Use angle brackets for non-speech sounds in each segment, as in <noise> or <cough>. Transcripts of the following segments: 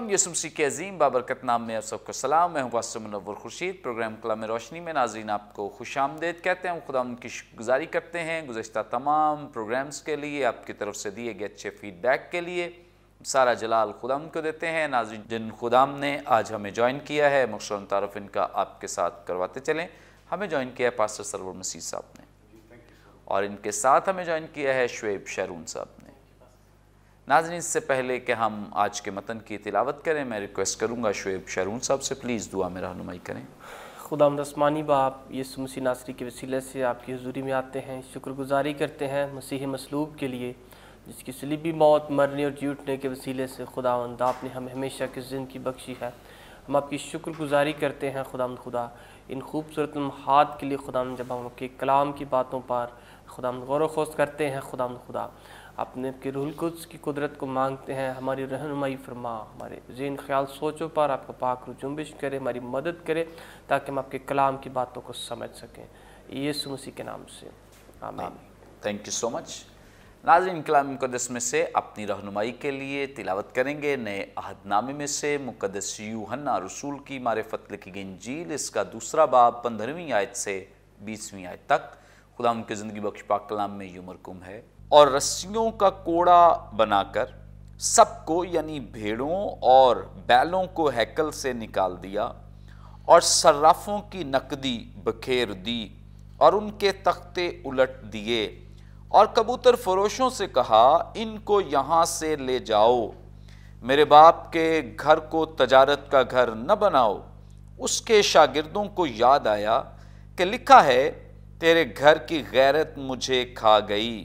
Welcome यूसुम सी के अजीम बाबरकत नाम में आप सबको सलाम मैं हूँ वासम मनवर खुर्शीद प्रोग्राम कलाम रोशनी में नाजीन आपको खुश आमदेद कहते हैं खुदा उनकी गुजारी करते हैं गुज्त तमाम प्रोग्राम्स के लिए आपकी तरफ से दिए गए अच्छे फीडबैक के लिए सारा जलाल खुदाम को देते हैं नाजिन जिन खुदाम ने आज हमें ज्वाइन किया है मखसून तारफ़ इनका आपके साथ करवाते चलें हमें ज्वाइन किया है पास्टर सरवर मसीह साहब ने और इनके साथ हमें ज्वाइन किया है शुएब शरून साहब ने नाजरीन इससे पहले कि हम आज के मतन की तिलावत करें मैं रिक्वेस्ट करूँगा शुएब शरून साहब से प्लीज़ दुआ में रहनुमाई करें खुदा रस्मानी बाप यसु मसीह नासरी के वसीले से आपकी हजूरी में आते हैं शुक्रगुजारी करते हैं मसीह मसलूब के लिए जिसकी सलीबी मौत मरने और जूटने के वसीले से खुदा आपने हम हमेशा की ज़िंदगी बख्शी है हम आपकी शुक्रगुजारी करते हैं खुदा खुदा इन खूबसूरत हाथ के लिए खुदा जब हम आपके कलाम की बातों पर खुदा गौर खोज करते हैं खुदा खुदा अपने के रुल कुछ की कुदरत को मांगते हैं हमारी रहनुमाई फरमा हमारे जेन ख्याल सोचों पर आपका पाक जुम्बिश करे हमारी मदद करे ताकि हम आपके कलाम की बातों को समझ सकें यीशु मसीह के नाम से आमीन थैंक यू सो मच नाजिन कलाम मुकदस में से अपनी रहनुमाई के लिए तिलावत करेंगे नए अहदनामे में से मुकदस यूहन्ना रसूल की मारफत लिखी गई इंजील इसका दूसरा बाब पंद्रहवीं आयत से बीसवीं आयत तक खुदा उनकी ज़िंदगी बख्श पाक कलाम में यूमरकुम है और रस्सियों का कोड़ा बनाकर सबको यानी भेड़ों और बैलों को हैकल से निकाल दिया और सर्राफों की नकदी बखेर दी और उनके तख्ते उलट दिए और कबूतर फरोशों से कहा इनको यहाँ से ले जाओ मेरे बाप के घर को तजारत का घर न बनाओ उसके शागिर्दों को याद आया कि लिखा है तेरे घर की गैरत मुझे खा गई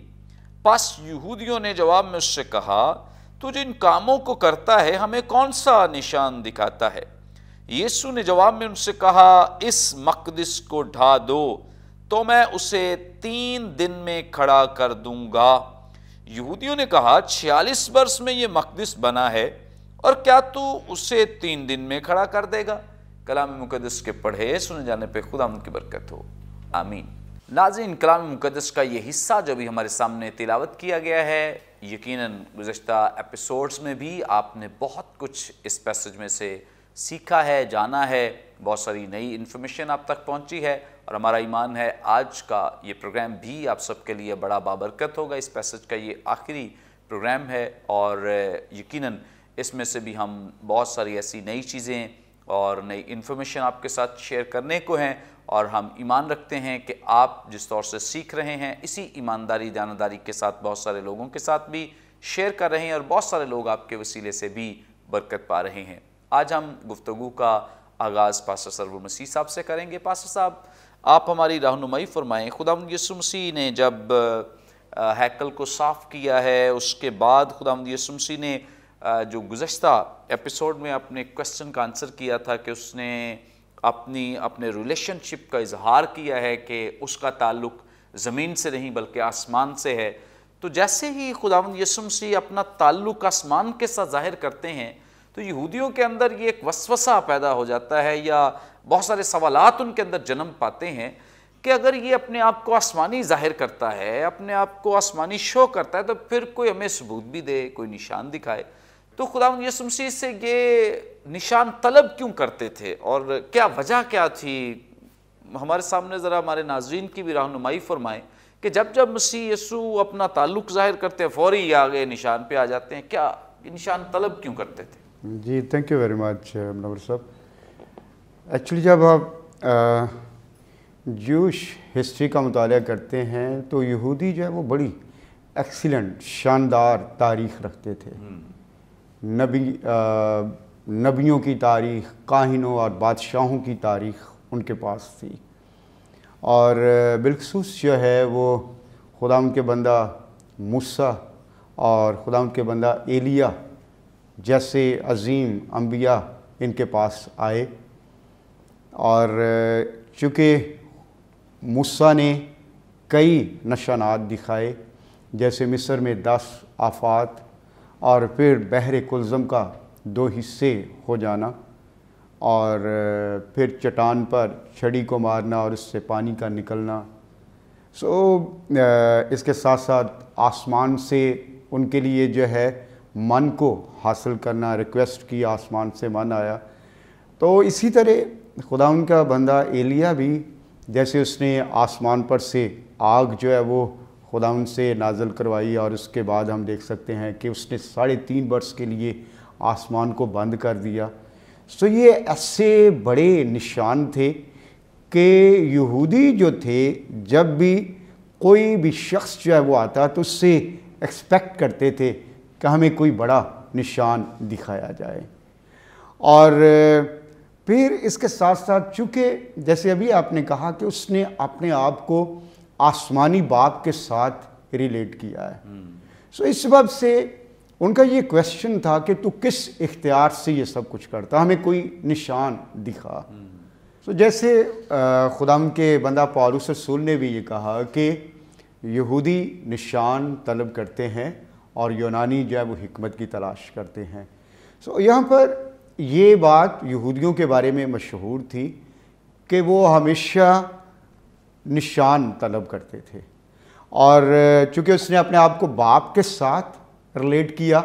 पास यहूदियों ने जवाब में उससे कहा तू जिन कामों को करता है हमें कौन सा निशान दिखाता है यीशु ने जवाब में उनसे कहा इस मकदिस को ढा दो तो मैं उसे तीन दिन में खड़ा कर दूंगा यहूदियों ने कहा छियालीस वर्ष में यह मकदिस बना है और क्या तू उसे तीन दिन में खड़ा कर देगा कलाम मुकदस के पढ़े सुने जाने पे खुदा उनकी बरकत हो आमीन नाजिन कलाम मुकदस का ये हिस्सा जो भी हमारे सामने तिलावत किया गया है यकीनन गुज्त एपिसोड्स में भी आपने बहुत कुछ इस पैसेज में से सीखा है जाना है बहुत सारी नई इन्फॉर्मेशन आप तक पहुंची है और हमारा ईमान है आज का ये प्रोग्राम भी आप सबके लिए बड़ा बाबरकत होगा इस पैसेज का ये आखिरी प्रोग्राम है और यकीनन इसमें से भी हम बहुत सारी ऐसी नई चीज़ें और नई इन्फॉर्मेशन आपके साथ शेयर करने को हैं और हम ईमान रखते हैं कि आप जिस तौर से सीख रहे हैं इसी ईमानदारी दानादारी के साथ बहुत सारे लोगों के साथ भी शेयर कर रहे हैं और बहुत सारे लोग आपके वसीले से भी बरकत पा रहे हैं आज हम गुफ्तु का आगाज़ पास्टर सरवर मसीह साहब से करेंगे पास्टर साहब आप हमारी रहनुमाई फरमाएँ खुदा यसु मसीह ने जब हैकल को साफ़ किया है उसके बाद खुदा यसु मसीह ने जो गुज्त एपिसोड में अपने क्वेश्चन का आंसर किया था कि उसने अपनी अपने रिलेशनशिप का इजहार किया है कि उसका ताल्लुक ज़मीन से नहीं बल्कि आसमान से है तो जैसे ही खुदावन यसुम से अपना ताल्लुक आसमान के साथ जाहिर करते हैं तो यहूदियों के अंदर ये एक वसवसा पैदा हो जाता है या बहुत सारे सवाल उनके अंदर जन्म पाते हैं कि अगर ये अपने आप को आसमानी जाहिर करता है अपने आप को आसमानी शो करता है तो फिर कोई हमें सबूत भी दे कोई निशान दिखाए तो खुदा यसु मसीह से ये निशान तलब क्यों करते थे और क्या वजह क्या थी हमारे सामने ज़रा हमारे नाजरन की भी रहनुमाई फरमाएँ कि जब जब मसीह यसु अपना ताल्लुक ज़ाहिर करते हैं फौरी आगे निशान पे आ जाते हैं क्या ये निशान तलब क्यों करते थे जी thank you very much Munawar साहब एक्चुअली जब आप जूश हिस्ट्री का मताल करते हैं तो यहूदी जो है वो बड़ी एक्सीलेंट शानदार तारीख रखते थे हम्म। नबी नबियों की तारीख़ काहिनों और बादशाहों की तारीख़ उनके पास थी और बिलखसूस जो है वो खुदा के बंदा मुस्सा और खुदा के बंदा एलिया जैसे अजीम अम्बिया इनके पास आए और चूँकि मुस्सा ने कई नशानात दिखाए जैसे मिस्र में दस आफात और फिर बहरे कुलज़म का दो हिस्से हो जाना और फिर चट्टान पर छड़ी को मारना और उससे पानी का निकलना सो इसके साथ साथ आसमान से उनके लिए जो है मन को हासिल करना रिक्वेस्ट की आसमान से मन आया तो इसी तरह खुदा उनका बंदा एलिया भी जैसे उसने आसमान पर से आग जो है वो खुदा उनसे नाजल करवाई और उसके बाद हम देख सकते हैं कि उसने साढ़े तीन बरस के लिए आसमान को बंद कर दिया सो ये ऐसे बड़े निशान थे कि यहूदी जो थे जब भी कोई भी शख्स जो है वो आता तो उससे एक्सपेक्ट करते थे कि हमें कोई बड़ा निशान दिखाया जाए और फिर इसके साथ साथ चूँकि जैसे अभी आपने कहा कि उसने अपने आप को आसमानी बाप के साथ रिलेट किया है सो इस सबब से उनका ये क्वेश्चन था कि तू किस इख्तियार से ये सब कुछ करता हमें कोई निशान दिखा तो so, जैसे खुदाम के बंदा पारूस रसूल ने भी ये कहा कि यहूदी निशान तलब करते हैं और यूनानी जो है वो हमत की तलाश करते हैं सो so, यहाँ पर ये बात यहूदियों के बारे में मशहूर थी कि वो हमेशा निशान तलब करते थे और चूँकि उसने अपने आप को बाप के साथ रिलेट किया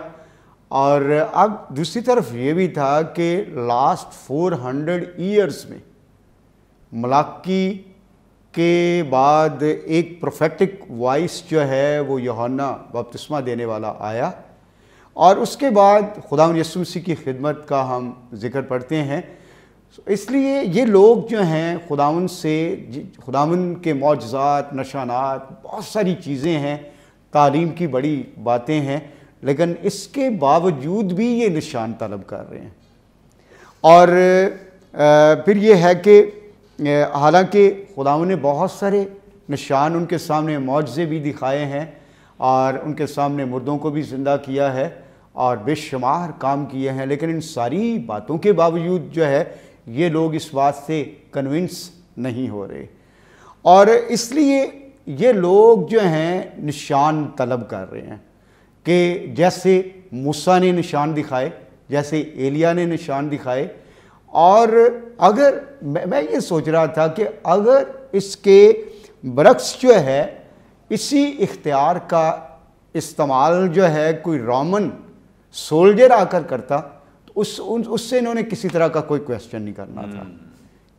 और अब दूसरी तरफ ये भी था कि लास्ट 400 ईयर्स में मलाक्की के बाद एक प्रोफेटिक वॉइस जो है वो योहाना बपतिस्मा देने वाला आया और उसके बाद खुदा यसूसी की खिदमत का हम जिक्र पढ़ते हैं इसलिए ये लोग जो हैं खुदावन से खुदावन के मुआजात नशानात बहुत सारी चीज़ें हैं तालीम की बड़ी बातें हैं लेकिन इसके बावजूद भी ये निशान तलब कर रहे हैं और फिर ये है कि हालांकि खुदा ने बहुत सारे निशान उनके सामने मुआजे भी दिखाए हैं और उनके सामने मुर्दों को भी ज़िंदा किया है और बेशुमार काम किए हैं लेकिन इन सारी बातों के बावजूद जो है ये लोग इस बात से कन्विंस नहीं हो रहे और इसलिए ये लोग जो हैं निशान तलब कर रहे हैं कि जैसे मूसा ने निशान दिखाए जैसे एलिया ने निशान दिखाए और अगर मैं, ये सोच रहा था कि अगर इसके बरक्स जो है इसी इख्तियार का इस्तेमाल जो है कोई रोमन सोल्जर आकर करता उस उन उससे इन्होंने किसी तरह का कोई क्वेश्चन नहीं करना था हम्म।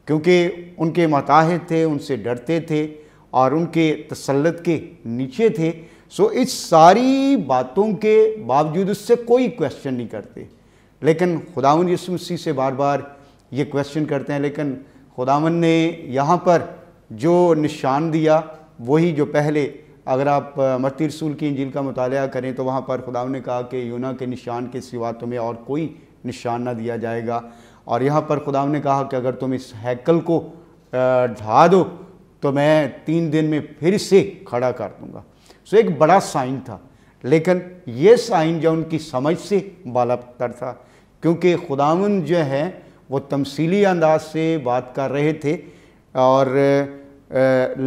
क्योंकि उनके मताहे थे उनसे डरते थे और उनके तसलत के नीचे थे सो इस सारी बातों के बावजूद उससे कोई क्वेश्चन नहीं करते लेकिन खुदावन यसमसी से बार बार ये क्वेश्चन करते हैं लेकिन खुदावन ने यहाँ पर जो निशान दिया वही जो पहले अगर आप मती रसूल की इंजील का मताल करें तो वहाँ पर खुदा ने कहा कि यूना के निशान के सिवा तुम्हें और कोई निशाना दिया जाएगा और यहाँ पर खुदा ने कहा कि अगर तुम इस हैकल को ढा दो तो मैं तीन दिन में फिर से खड़ा कर दूँगा सो एक बड़ा साइन था लेकिन ये साइन जो उनकी समझ से बाला पत्थर था क्योंकि खुदावन जो है वो तमसीली अंदाज से बात कर रहे थे और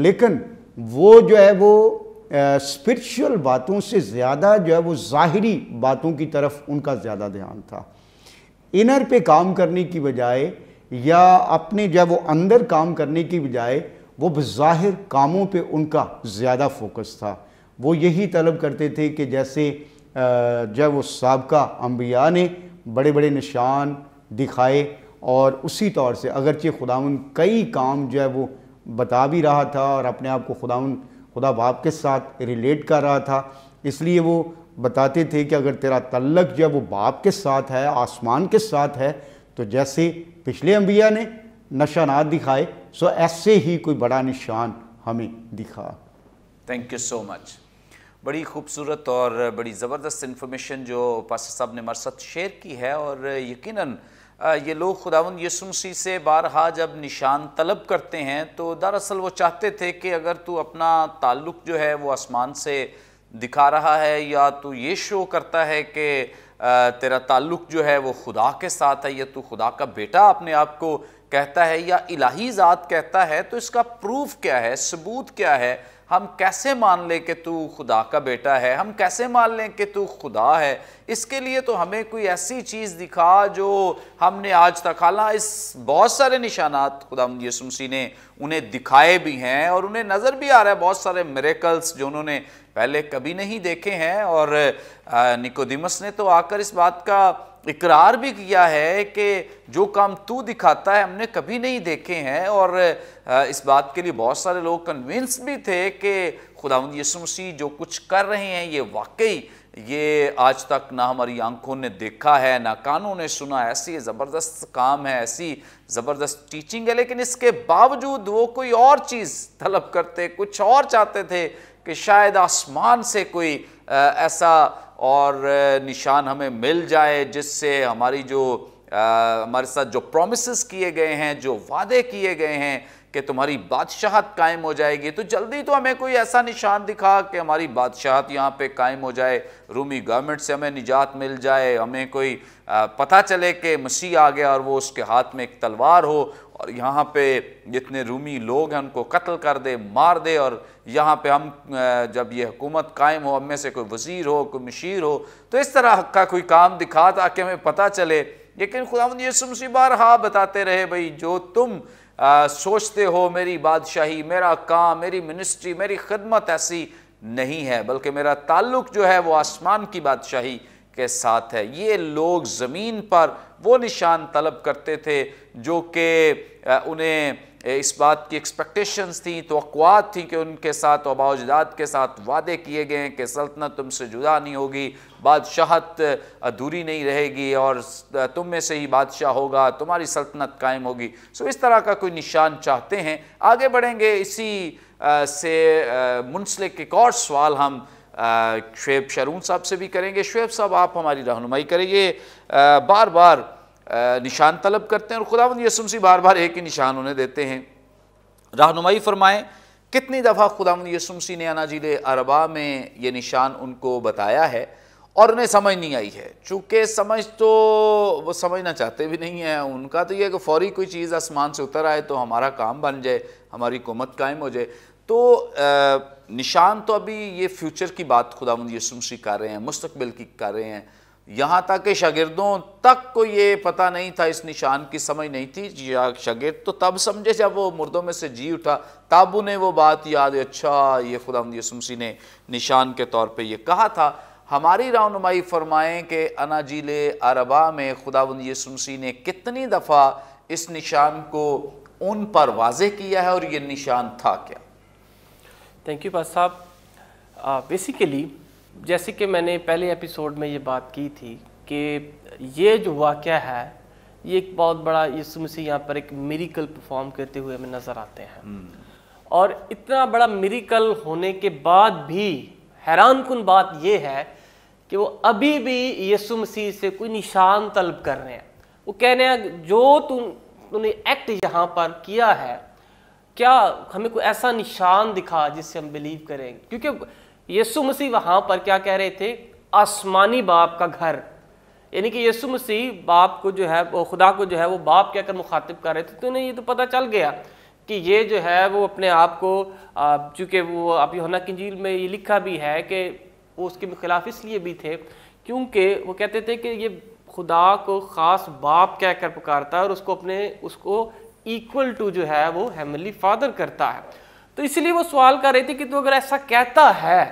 लेकिन वो जो है वो स्पिरिचुअल बातों से ज़्यादा जो है वो ज़ाहरी बातों की तरफ उनका ज़्यादा ध्यान था इनर पे काम करने की बजाय या अपने जब वो अंदर काम करने की बजाय वो बज़ाहिर कामों पे उनका ज़्यादा फोकस था वो यही तलब करते थे कि जैसे जब वो सबका अम्बिया ने बड़े बड़े निशान दिखाए और उसी तौर से अगरचे खुदा कई काम जो है वो बता भी रहा था और अपने आप को खुदा खुदा बाप के साथ रिलेट कर रहा था इसलिए वो बताते थे कि अगर तेरा तल्लक जब वो बाप के साथ है आसमान के साथ है तो जैसे पिछले अम्बिया ने नशानात दिखाए सो ऐसे ही कोई बड़ा निशान हमें दिखा थैंक यू सो मच बड़ी खूबसूरत और बड़ी ज़बरदस्त इन्फॉर्मेशन जो पास साहब ने हमारे साथ शेयर की है और यकीनन ये लोग खुदावन यसुमसी से बारहा जब निशान तलब करते हैं तो दरअसल वो चाहते थे कि अगर तू अपना ताल्लुक़ जो है वो आसमान से दिखा रहा है या तो ये शो करता है कि तेरा ताल्लुक जो है वो खुदा के साथ है या तू खुदा का बेटा अपने आप को कहता है या इलाही ज़ात कहता है तो इसका प्रूफ क्या है सबूत क्या है हम कैसे मान लें कि तू खुदा का बेटा है हम कैसे मान लें कि तू खुदा है इसके लिए तो हमें कोई ऐसी चीज़ दिखा जो हमने आज तक हाला इस बहुत सारे निशानात खुदा यसुमसी ने उन्हें दिखाए भी हैं और उन्हें नज़र भी आ रहा है बहुत सारे मेरेकल्स जो उन्होंने पहले कभी नहीं देखे हैं और निकोदिमस ने तो आकर इस बात का इकरार भी किया है कि जो काम तू दिखाता है हमने कभी नहीं देखे हैं और इस बात के लिए बहुत सारे लोग कन्विंस भी थे कि खुदा यसु मसीह जो कुछ कर रहे हैं ये वाकई ये आज तक ना हमारी आंखों ने देखा है ना कानों ने सुना ऐसी ज़बरदस्त काम है ऐसी ज़बरदस्त टीचिंग है लेकिन इसके बावजूद वो कोई और चीज़ तलब करते कुछ और चाहते थे कि शायद आसमान से कोई ऐसा और निशान हमें मिल जाए जिससे हमारी जो हमारे साथ जो प्रोमिस किए गए हैं जो वादे किए गए हैं कि तुम्हारी बादशाहत कायम हो जाएगी तो जल्दी तो हमें कोई ऐसा निशान दिखा कि हमारी बादशाहत यहाँ पे कायम हो जाए रूमी गवर्नमेंट से हमें निजात मिल जाए हमें कोई पता चले कि मसीह आ गया और वो उसके हाथ में एक तलवार हो और यहाँ पे जितने रूमी लोग हैं उनको कत्ल कर दे मार दे और यहाँ पे हम जब ये हुकूमत कायम हो हमें में से कोई वज़ीर हो कोई मशीर हो तो इस तरह का कोई काम दिखा ताकि हमें पता चले लेकिन खुदा सुमसी बार हाँ बताते रहे भाई जो तुम आ, सोचते हो मेरी बादशाही मेरा काम मेरी मिनिस्ट्री मेरी खदमत ऐसी नहीं है बल्कि मेरा ताल्लुक जो है वो आसमान की बादशाही के साथ है ये लोग ज़मीन पर वो निशान तलब करते थे जो कि उन्हें इस बात की एक्सपेक्टेशंस थी तो थी कि उनके साथ अबाजदाद के साथ वादे किए गए हैं कि सल्तनत तुमसे जुदा नहीं होगी बादशाहत अधूरी नहीं रहेगी और तुम में से ही बादशाह होगा तुम्हारी सल्तनत कायम होगी सो इस तरह का कोई निशान चाहते हैं आगे बढ़ेंगे इसी से मुंसलिक एक और सवाल हम शुब शरून साहब से भी करेंगे शुब साहब आप हमारी रहनुमाई करेंगे बार बार निशान तलब करते हैं और खुदा यसुमसी बार बार एक ही निशान उन्हें देते हैं रहनुमाई फरमाएँ कितनी दफ़ा खुदा सी ने जिले अरबा में ये निशान उनको बताया है और उन्हें समझ नहीं आई है चूँकि समझ तो वो समझना चाहते भी नहीं है उनका तो यह कि फौरी कोई चीज़ आसमान से उतर आए तो हमारा काम बन जाए हमारी हुकूमत कायम हो जाए तो निशान तो अभी ये फ्यूचर की बात खुदा यसुम सी कर रहे हैं मुस्तबिल की कर रहे हैं यहाँ तक कि शागिर्दों तक को ये पता नहीं था इस निशान की समझ नहीं थी या शागिर्द तो तब समझे जब वो मुर्दों में से जी उठा तब उन्हें वो बात याद अच्छा ये खुदा यसुमसी ने निशान के तौर पर यह कहा था हमारी रहनुमाई फरमाएँ कि अनाजील अरबा में खुदा यसुमसी ने कितनी दफ़ा इस निशान को उन पर वाज किया है और ये निशान था क्या थैंक यू पास साहब बेसिकली uh, जैसे कि मैंने पहले एपिसोड में ये बात की थी कि ये जो वाक़ है ये एक बहुत बड़ा यीशु मसीह यहाँ पर एक मेरिकल परफॉर्म करते हुए हमें नज़र आते हैं hmm. और इतना बड़ा मेरिकल होने के बाद भी हैरान कन बात यह है कि वो अभी भी यीशु मसीह से कोई निशान तलब कर रहे हैं वो कह रहे हैं जो तुम तूने एक्ट यहाँ पर किया है क्या हमें कोई ऐसा निशान दिखा जिससे हम बिलीव करें क्योंकि यीशु मसीह वहाँ पर क्या कह रहे थे आसमानी बाप का घर यानी कि यीशु मसीह बाप को जो है वो खुदा को जो है वो बाप कहकर मुखातिब कर रहे थे तो उन्हें ये तो पता चल गया कि ये जो है वो अपने आप को चूँकि वो आप योना की झील में ये लिखा भी है कि वो उसके खिलाफ इसलिए भी थे क्योंकि वो कहते थे कि ये खुदा को ख़ास बाप कहकर पुकारता है और उसको अपने उसको इक्वल टू जो है वो हेमली फादर करता है तो इसलिए वो सवाल कर रही थी कि तू अगर ऐसा कहता है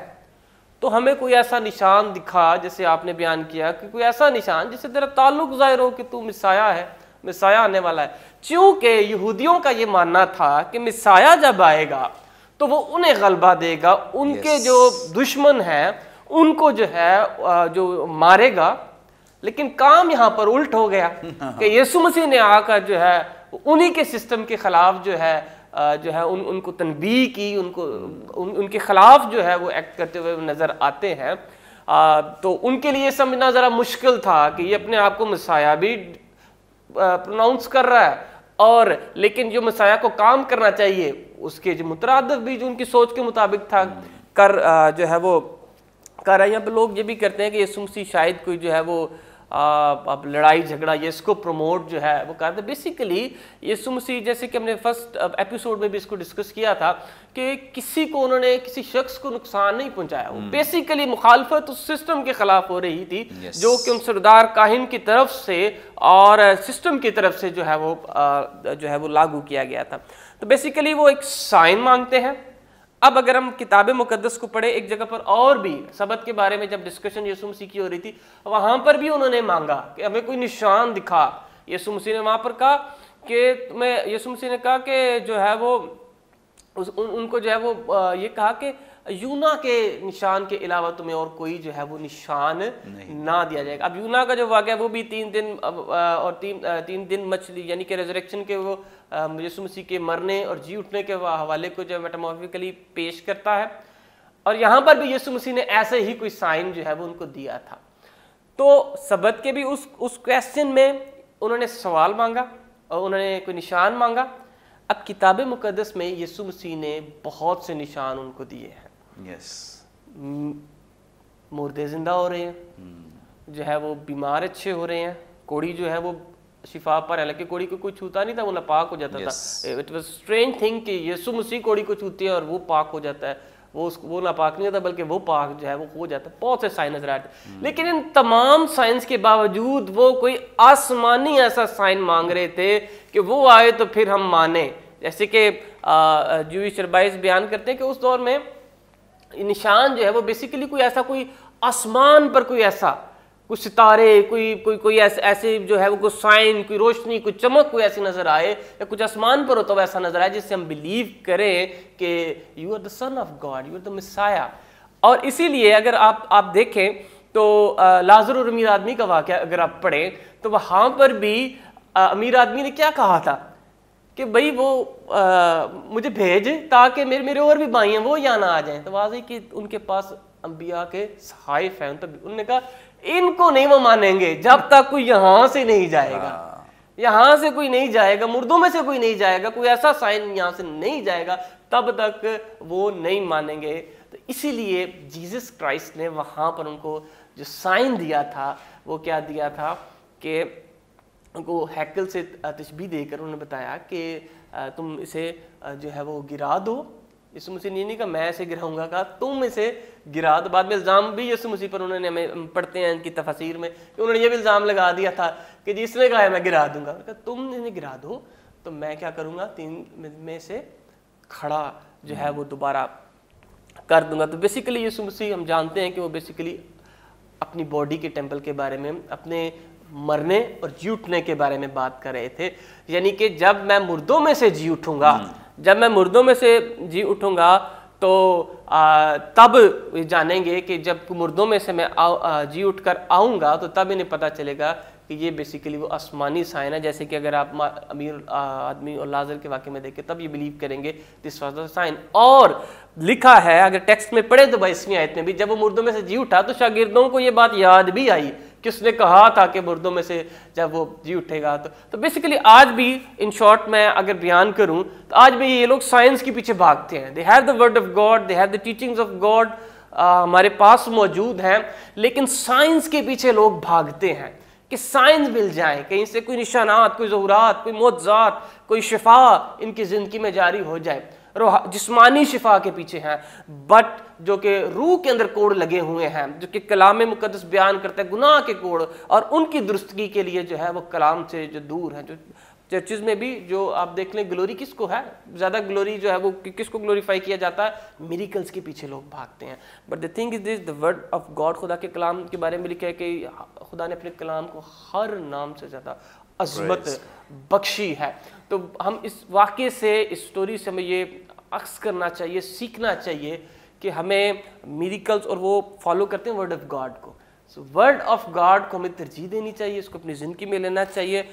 तो हमें कोई ऐसा निशान दिखा जैसे आपने बयान किया कि कोई ऐसा निशान जिससे तेरा ताल्लुक जाहिर हो कि तू मिसाया है मिसाया आने वाला है क्योंकि यहूदियों का ये मानना था कि मिसाया जब आएगा तो वो उन्हें गलबा देगा उनके yes. जो दुश्मन हैं उनको जो है जो मारेगा लेकिन काम यहाँ पर उल्ट हो गया <laughs> कि यीशु मसीह ने आकर जो है उन्हीं के सिस्टम के ख़िलाफ़ जो है जो है उन उनको तनबी की उनको उन, उनके ख़िलाफ़ जो है वो एक्ट करते हुए नज़र आते हैं आ, तो उनके लिए समझना ज़रा मुश्किल था कि ये अपने आप को मसाया भी प्रोनाउंस कर रहा है और लेकिन जो मसाया को काम करना चाहिए उसके जो मुतरद भी जो उनकी सोच के मुताबिक था कर आ, जो है वो कर रहा है यहाँ पर लोग ये भी करते हैं कि यसुमसी शायद कोई जो है वो अब लड़ाई झगड़ा ये इसको प्रमोट जो है वो करते बेसिकली यीशु मसीह जैसे कि हमने फर्स्ट एपिसोड में भी इसको डिस्कस किया था कि किसी को उन्होंने किसी शख्स को नुकसान नहीं पहुंचाया hmm. बेसिकली हम्म। मुखालफत उस सिस्टम के खिलाफ हो रही थी yes. जो कि उन सरदार काहिन की तरफ से और सिस्टम की तरफ से जो है वो जो है वो लागू किया गया था तो बेसिकली वो एक साइन मांगते हैं अब अगर हम किताब मुकदस को पढ़े एक जगह पर और भी सबक के बारे में जब डिस्कशन यसु मसीह की हो रही थी वहां पर भी उन्होंने मांगा कि हमें कोई निशान दिखा यसु मसीह ने वहां पर कहा कि मैं यसु मसीह ने कहा कि जो है वो उस उन, उनको जो है वो ये कहा कि यूना के निशान के अलावा तुम्हें और कोई जो है वो निशान ना दिया जाएगा अब यूना का जो वाक़ है वो भी तीन दिन और तीन तीन दिन मछली यानी कि रेजोरेक्शन के वो यसु मसीह के मरने और जी उठने के हवाले को जो मेटामोफिकली पेश करता है और यहाँ पर भी यसु मसीह ने ऐसे ही कोई साइन जो है वो उनको दिया था तो सबक के भी उस उस क्वेश्चन में उन्होंने सवाल मांगा और उन्होंने कोई निशान मांगा अब किताब मुकदस में यसु मसीह ने बहुत से निशान उनको दिए हैं yes. मुर्दे ज़िंदा हो रहे हैं hmm. जो है वो बीमार अच्छे हो रहे हैं कोड़ी जो है वो शिफा पर लेकिन कोड़ी को कोई छूता नहीं था वो नापाक हो जाता yes. था इट वॉज स्ट्रेंज थिंग कि यीशु मसीह कोड़ी को छूती है और वो पाक हो जाता है वो उसको वो नापाक नहीं होता बल्कि वो पाक जो है वो हो जाता है बहुत से साइन नजर आते hmm. लेकिन इन तमाम साइंस के बावजूद वो कोई आसमानी ऐसा साइन मांग रहे थे कि वो आए तो फिर हम माने जैसे कि जूश रबाइस बयान करते हैं कि उस दौर में निशान जो है वो बेसिकली कोई ऐसा कोई आसमान पर कोई ऐसा कोई सितारे कोई कोई कोई ऐसे ऐसे जो है वो कोई साइन कोई रोशनी कोई चमक कोई ऐसी नज़र आए या कुछ आसमान पर होता तो हुआ ऐसा नज़र आए जिससे हम बिलीव करें कि you are the son of God you are the Messiah और इसीलिए अगर आप आप देखें तो लाजर और अमीर आदमी का वाक्य अगर आप पढ़ें तो वहाँ पर भी अमीर आदमी ने क्या कहा था कि भाई वो आ, मुझे भेज ताकि मेरे मेरे और भी भाई हैं वो यहाँ ना आ जाएं तो वाज कि उनके पास अम्बिया के सहाइफ हैं तो उनने कहा इनको नहीं वो मानेंगे जब तक कोई यहाँ से नहीं जाएगा हाँ। यहाँ से कोई नहीं जाएगा मुर्दों में से कोई नहीं जाएगा कोई ऐसा साइन यहाँ से नहीं जाएगा तब तक वो नहीं मानेंगे तो इसीलिए जीसस क्राइस्ट ने वहाँ पर उनको जो साइन दिया था वो क्या दिया था कि को हैकल से तशबी देकर उन्होंने बताया कि तुम इसे जो है वो गिरा दो यसु मसीह ने नहीं कहा मैं इसे गिराऊंगा कहा तुम इसे गिरा दो बाद में इल्ज़ाम भी यसु मसीह पर उन्होंने हमें पढ़ते हैं इनकी तफसीर में कि उन्होंने ये भी इल्ज़ाम लगा दिया था कि जी इसने कहा है मैं गिरा दूंगा कहा तुम इन्हें गिरा दो तो मैं क्या करूँगा तीन में से खड़ा जो है वो दोबारा कर दूंगा तो बेसिकली यसु मसीह हम जानते हैं कि वो बेसिकली अपनी बॉडी के टेम्पल के बारे में अपने मरने और जी उठने के बारे में बात कर रहे थे यानी कि जब मैं मुर्दों में से जी उठूंगा हम्म। जब मैं मुर्दों में से जी उठूंगा तो आ, तब जानेंगे कि जब मुर्दों में से मैं आ, आ, जी उठ कर आऊँगा तो तब इन्हें पता चलेगा कि ये बेसिकली वो आसमानी साइन है जैसे कि अगर आप अमीर आदमी और लाजर के वाक्य में देखें तब ये बिलीव करेंगे दिस वॉज द साइन और लिखा है अगर टेक्स्ट में पढ़े तो बाईसवीं आयत में भी जब वो मुर्दों में से जी उठा तो शागिर्दों को ये बात याद भी आई किसने कहा था कि मुर्दों में से जब वो जी उठेगा तो तो बेसिकली आज भी इन शॉर्ट मैं अगर बयान करूं तो आज भी ये लोग साइंस के पीछे भागते हैं they have the word of God they have the teachings of God हमारे पास मौजूद हैं लेकिन साइंस के पीछे लोग भागते हैं कि साइंस मिल जाए कहीं से कोई निशानात कोई जहूरात कोई मोजात कोई शिफा इनकी ज़िंदगी में जारी हो जाए जिस्मानी शिफा के पीछे हैं बट जो कि रूह के अंदर कोड़ लगे हुए हैं जो कि कलाम मुकदस बयान करते हैं गुनाह के कोड़ और उनकी दुरुस्तगी के लिए जो है वो कलाम से जो दूर है जो चर्चिज में भी जो आप देख लें ग्लोरी किसको है ज़्यादा ग्लोरी जो है वो कि, किसको ग्लोरीफाई किया जाता है मेरिकल्स के पीछे लोग भागते हैं but the thing is this the word of God खुदा के कलाम के बारे में लिखा है कि खुदा ने अपने कलाम को हर नाम से ज़्यादा अजमत बख्शी है तो हम इस वाक्य से इस स्टोरी से हमें ये अक्स करना चाहिए सीखना चाहिए कि हमें मेरिकल्स और वो फॉलो करते हैं वर्ड ऑफ गॉड को सो वर्ड ऑफ गॉड को हमें तरजीह देनी चाहिए इसको अपनी ज़िंदगी में लेना चाहिए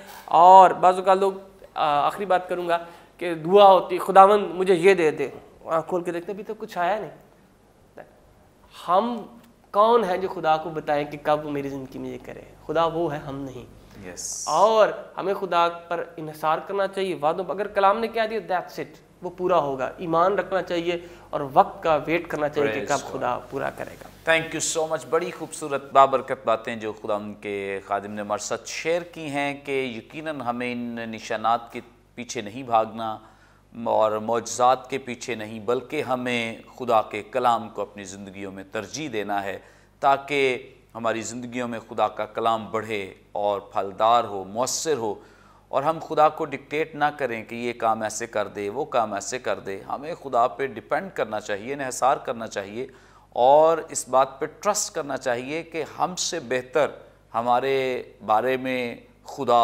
और का लोग आखिरी बात करूँगा कि दुआ होती खुदावन मुझे ये दे दे आँख खोल के देखते अभी तो कुछ आया नहीं हम कौन है जो खुदा को बताएं कि कब मेरी ज़िंदगी में ये करे खुदा वो है हम नहीं yes. और हमें खुदा पर इंसार करना चाहिए वादों पर अगर कलाम ने क्या दिया दैट्स इट वो पूरा होगा ईमान रखना चाहिए और वक्त का वेट करना चाहिए कि कब खुदा पूरा करेगा थैंक यू सो मच बड़ी खूबसूरत बाबरकत बातें जो खुदा के खादिम ने हमारे साथ शेयर की हैं कि यकीनन हमें इन निशानात के पीछे नहीं भागना और मुआजात के पीछे नहीं बल्कि हमें खुदा के कलाम को अपनी ज़िंदगी में तरजीह देना है ताकि हमारी ज़िंदगियों में खुदा का कलाम बढ़े और फलदार हो मौसर हो और हम खुदा को डिक्टेट ना करें कि ये काम ऐसे कर दे वो काम ऐसे कर दे हमें खुदा पे डिपेंड करना चाहिए नहसार करना चाहिए और इस बात पे ट्रस्ट करना चाहिए कि हमसे बेहतर हमारे बारे में खुदा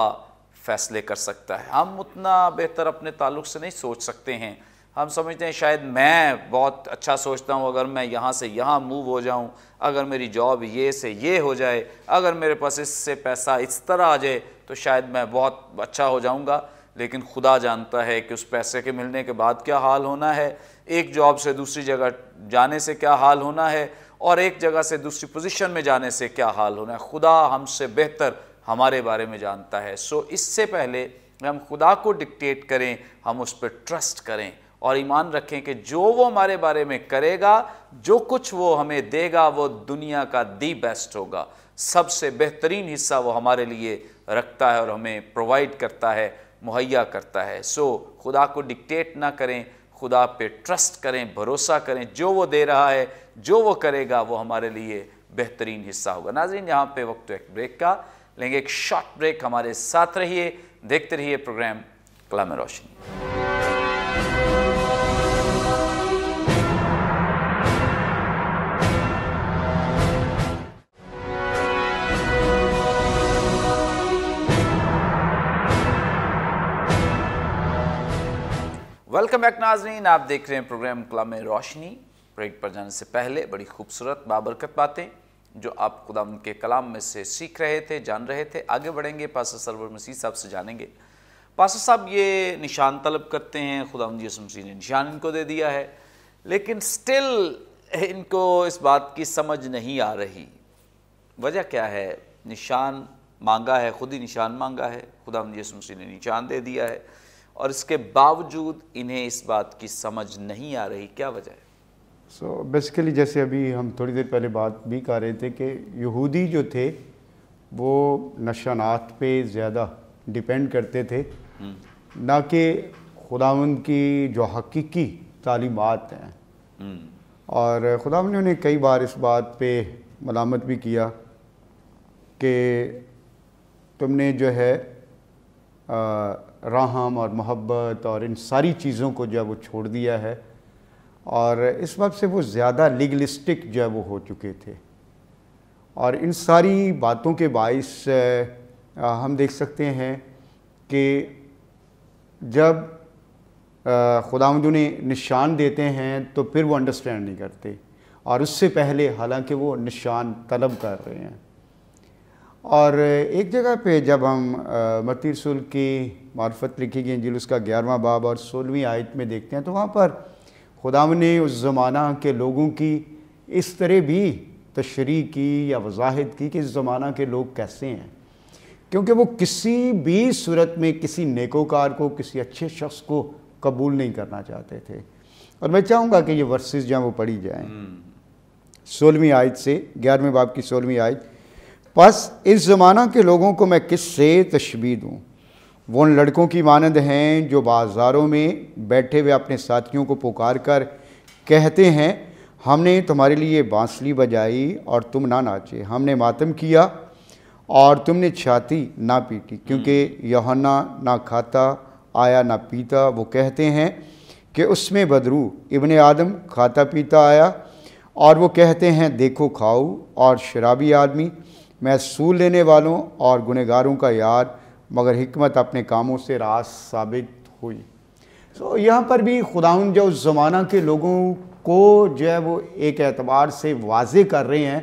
फैसले कर सकता है हम उतना बेहतर अपने ताल्लुक से नहीं सोच सकते हैं हम समझते हैं शायद मैं बहुत अच्छा सोचता हूँ अगर मैं यहाँ से यहाँ मूव हो जाऊँ अगर मेरी जॉब ये से ये हो जाए अगर मेरे पास इससे पैसा इस तरह आ जाए तो शायद मैं बहुत अच्छा हो जाऊँगा लेकिन खुदा जानता है कि उस पैसे के मिलने के बाद क्या हाल होना है एक जॉब से दूसरी जगह जाने से क्या हाल होना है और एक जगह से दूसरी पोजीशन में जाने से क्या हाल होना है खुदा हमसे बेहतर हमारे बारे में जानता है सो इससे पहले हम खुदा को डिक्टेट करें हम उस पर ट्रस्ट करें और ईमान रखें कि जो वो हमारे बारे में करेगा जो कुछ वो हमें देगा वो दुनिया का दी बेस्ट होगा सबसे बेहतरीन हिस्सा वो हमारे लिए रखता है और हमें प्रोवाइड करता है मुहैया करता है सो खुदा को डिक्टेट ना करें खुदा पे ट्रस्ट करें भरोसा करें जो वो दे रहा है जो वो करेगा वो हमारे लिए बेहतरीन हिस्सा होगा नाजरीन यहाँ पे वक्त एक ब्रेक का लेंगे एक शॉर्ट ब्रेक हमारे साथ रहिए देखते रहिए program Kalam Roshni welcome back नाजरीन आप देख रहे हैं प्रोग्राम कलाम रोशनी ब्रेक पर जाने से पहले बड़ी खूबसूरत बाबरकत बातें जो आप खुदा के कलाम में से सीख रहे थे जान रहे थे आगे बढ़ेंगे पासा सरवर मसीह साहब से जानेंगे पासा साहब ये निशान तलब करते हैं खुदा जीस मसीह ने निशान इनको दे दिया है लेकिन स्टिल इनको इस बात की समझ नहीं आ रही वजह क्या है निशान मांगा है खुद ही निशान मांगा है खुदा जीस मसीह ने निशान दे दिया है और इसके बावजूद इन्हें इस बात की समझ नहीं आ रही क्या वजह है सो so, बेसिकली जैसे अभी हम थोड़ी देर पहले बात भी कर रहे थे कि यहूदी जो थे वो नशानात पे ज़्यादा डिपेंड करते थे हम्म। ना कि खुदावन की जो हकीकी तालीमत हैं हम्म। और खुदावन ने उन्हें कई बार इस बात पे मलामत भी किया कि तुमने जो है आ, रहम और मोहब्बत और इन सारी चीज़ों को जो है वो छोड़ दिया है और इस वक्त से वो ज़्यादा लीगलिस्टिक जो है वो हो चुके थे और इन सारी बातों के बायस हम देख सकते हैं कि जब खुदाद ने निशान देते हैं तो फिर वो अंडरस्टैंड नहीं करते और उससे पहले हालांकि वो निशान तलब कर रहे हैं और एक जगह पे जब हम मती रसूल की मार्फत लिखी गई जिल उसका ग्यारहवा बाब और सोलहवीं आयत में देखते हैं तो वहाँ पर ख़ुदा ने उस ज़माना के लोगों की इस तरह भी तशरी की या वजाहत की कि इस ज़माना के लोग कैसे हैं क्योंकि वो किसी भी सूरत में किसी नेकोकार को किसी अच्छे शख्स को कबूल नहीं करना चाहते थे और मैं चाहूँगा कि ये वर्सेज जहाँ वो पढ़ी जाएँ हम्म। सोलहवीं आयत से ग्यारहवें बाब की सोलहवीं आयत बस इस ज़माना के लोगों को मैं किस से तशबी दूँ वो उन लड़कों की मानद हैं जो बाज़ारों में बैठे हुए अपने साथियों को पुकार कर कहते हैं हमने तुम्हारे लिए बांसली बजाई और तुम ना नाचे हमने मातम किया और तुमने छाती ना पीटी क्योंकि हम्म। यहना ना खाता आया ना पीता वो कहते हैं कि उसमें बदरू इबन आदम खाता पीता आया और वो कहते हैं देखो खाओ और शराबी आदमी मैं सूल लेने वालों और गुनहगारों का यार मगर हमत अपने कामों से रास साबित हुई सो so, यहाँ पर भी खुदा जो उस ज़माना के लोगों को जो है वो एक एतबार से वाजे कर रहे हैं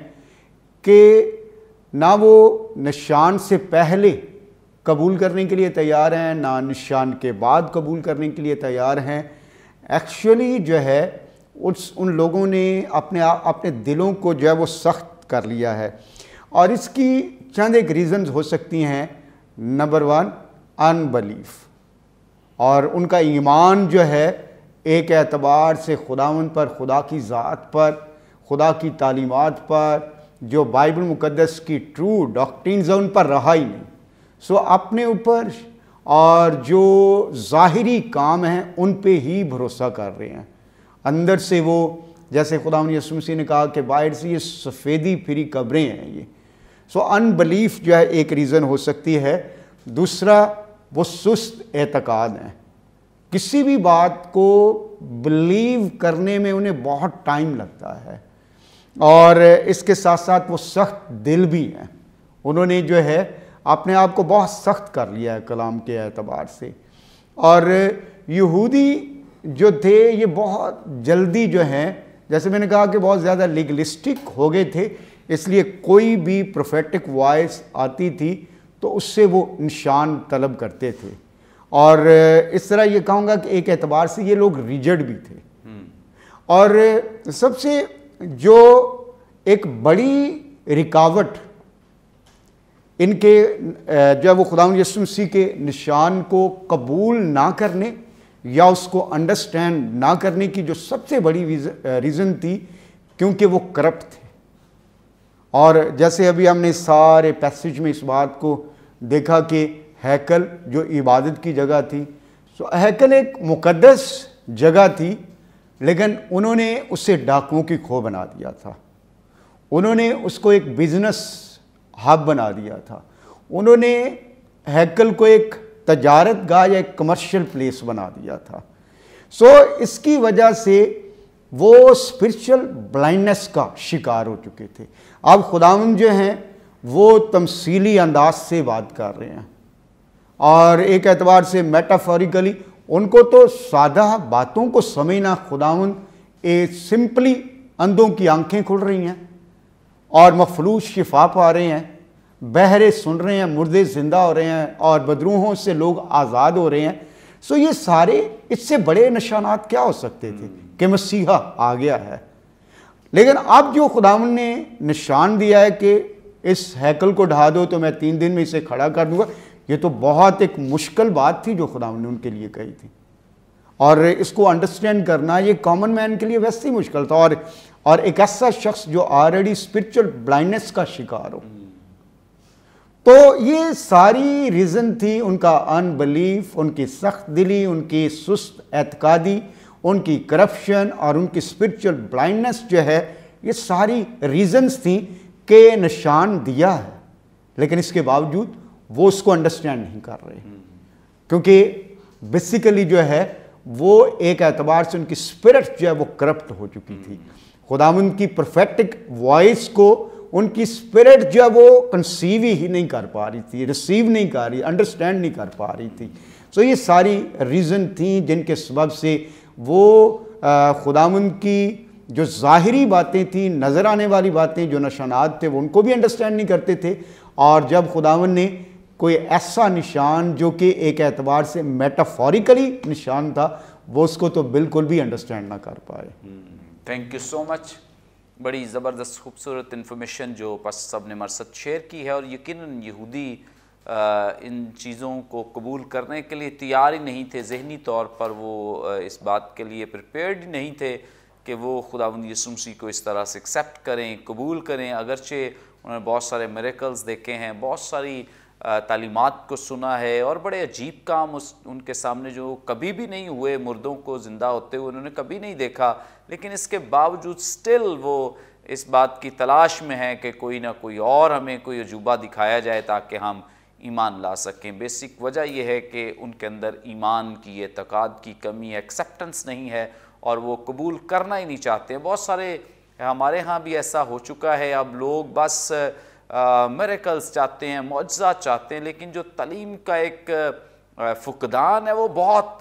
कि ना वो निशान से पहले कबूल करने के लिए तैयार हैं ना निशान के बाद कबूल करने के लिए तैयार हैं एक्चुअली जो है उस उन लोगों ने अपने अपने दिलों को जो है वो सख्त कर लिया है और इसकी चंद एक रीज़न्स हो सकती हैं नंबर वन अनबलीफ और उनका ईमान जो है एक एतबार से खुदावन पर खुदा की ज़ात पर खुदा की तालीमत पर जो बाइबल मुक़दस की ट्रू डॉक्ट्रिन्स है उन पर रहा ही नहीं सो अपने ऊपर और जो ज़ाहरी काम हैं उन पे ही भरोसा कर रहे हैं अंदर से वो जैसे खुदा यसुमसी ने कहा कि बाहर से ये सफ़ेदी फिरी कब्रें हैं ये सो अनबिलीफ जो है एक रीज़न हो सकती है दूसरा वो सुस्त एतकाद हैं किसी भी बात को बिलीव करने में उन्हें बहुत टाइम लगता है और इसके साथ साथ वो सख्त दिल भी हैं उन्होंने जो है अपने आप को बहुत सख्त कर लिया है कलाम के एतबार से और यहूदी जो थे ये बहुत जल्दी जो हैं जैसे मैंने कहा कि बहुत ज़्यादा लीगलिस्टिक हो गए थे इसलिए कोई भी प्रोफेटिक वॉइस आती थी तो उससे वो निशान तलब करते थे और इस तरह ये कहूँगा कि एक एतबार से ये लोग रिजड भी थे और सबसे जो एक बड़ी रिकावट इनके जो वो खुदा यसुमसी के निशान को कबूल ना करने या उसको अंडरस्टैंड ना करने की जो सबसे बड़ी रीज़न थी क्योंकि वो करप्ट थे और जैसे अभी हमने सारे पैसेज में इस बात को देखा कि हैकल जो इबादत की जगह थी सो हैकल एक मुकदस जगह थी लेकिन उन्होंने उसे डाकुओं की खो बना दिया था उन्होंने उसको एक बिजनेस हब बना दिया था उन्होंने हैकल को एक तजारत गाह या एक कमर्शियल प्लेस बना दिया था सो इसकी वजह से वो स्पिरिचुअल ब्लाइंडनेस का शिकार हो चुके थे अब खुदावन जो हैं वो तमसीली अंदाज से बात कर रहे हैं और एक एतबार से मेटाफोरिकली उनको तो सादा बातों को समझना खुदावन ए सिंपली अंधों की आंखें खुल रही हैं और मफलूज शिफा पा रहे हैं बहरे सुन रहे हैं मुर्दे ज़िंदा हो रहे हैं और बदरूहों से लोग आज़ाद हो रहे हैं सो ये सारे इससे बड़े निशानात क्या हो सकते थे कि मसीहा आ गया है लेकिन अब जो खुदावन ने निशान दिया है कि इस हैकल को ढहा दो तो मैं तीन दिन में इसे खड़ा कर दूंगा ये तो बहुत एक मुश्किल बात थी जो खुदावन ने उनके लिए कही थी और इसको अंडरस्टैंड करना ये कॉमन मैन के लिए वैसे ही मुश्किल था और और एक ऐसा शख्स जो ऑलरेडी स्पिरिचुअल ब्लाइंडनेस का शिकार हो तो ये सारी रीज़न थी उनका अनबिलीफ उनकी सख्त दिली उनकी सुस्त एतकादी उनकी करप्शन और उनकी स्पिरिचुअल ब्लाइंडनेस जो है ये सारी रीजंस थी के निशान दिया है लेकिन इसके बावजूद वो उसको अंडरस्टैंड नहीं कर रहे क्योंकि बेसिकली जो है वो एक एतबार से उनकी स्पिरिट जो है वो करप्ट हो चुकी थी खुदा उनकी परफेक्टिक वॉइस को उनकी स्पिरिट जो है वो कंसीव ही नहीं कर पा रही थी रिसीव नहीं कर रही अंडरस्टैंड नहीं कर पा रही थी सो so ये सारी रीज़न थी जिनके सबब से वो खुदावन की जो ज़ाहरी बातें थी नज़र आने वाली बातें जो नशानात थे वो उनको भी अंडरस्टैंड नहीं करते थे और जब खुदावन ने कोई ऐसा निशान जो कि एक एतबार से मेटाफॉरिकली निशान था वो उसको तो बिल्कुल भी अंडरस्टैंड ना कर पाए थैंक यू सो मच बड़ी ज़बरदस्त खूबसूरत इन्फॉर्मेशन जो पास सब ने मरसद शेयर की है और यकीन यहूदी इन चीज़ों को कबूल करने के लिए तैयार ही नहीं थे जहनी तौर पर वो इस बात के लिए प्रिपेयर्ड नहीं थे कि वो खुदा यसुमसी को इस तरह से एक्सेप्ट करें कबूल करें अगरचे उन्होंने बहुत सारे मेरेकल्स देखे हैं बहुत सारी तालीमत को सुना है और बड़े अजीब काम उस उनके सामने जो कभी भी नहीं हुए मुर्दों को ज़िंदा होते हुए उन्होंने कभी नहीं देखा लेकिन इसके बावजूद स्टिल वो इस बात की तलाश में है कि कोई ना कोई और हमें कोई अजूबा दिखाया जाए ताकि हम ईमान ला सकें बेसिक वजह यह है कि उनके अंदर ईमान की एतक़ाद की कमी एक्सेप्टेंस नहीं है और वो कबूल करना ही नहीं चाहते बहुत सारे हमारे यहाँ भी ऐसा हो चुका है अब लोग बस मेरेकल्स चाहते हैं मुआजा चाहते हैं लेकिन जो तलीम का एक फुकदान है वो बहुत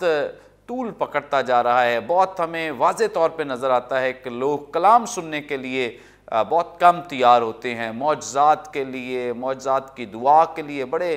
टूल पकड़ता जा रहा है बहुत हमें वाज तौर पर नज़र आता है कि लोग कलाम सुनने के लिए बहुत कम तैयार होते हैं मुआजात के लिए मुआजात की दुआ के लिए बड़े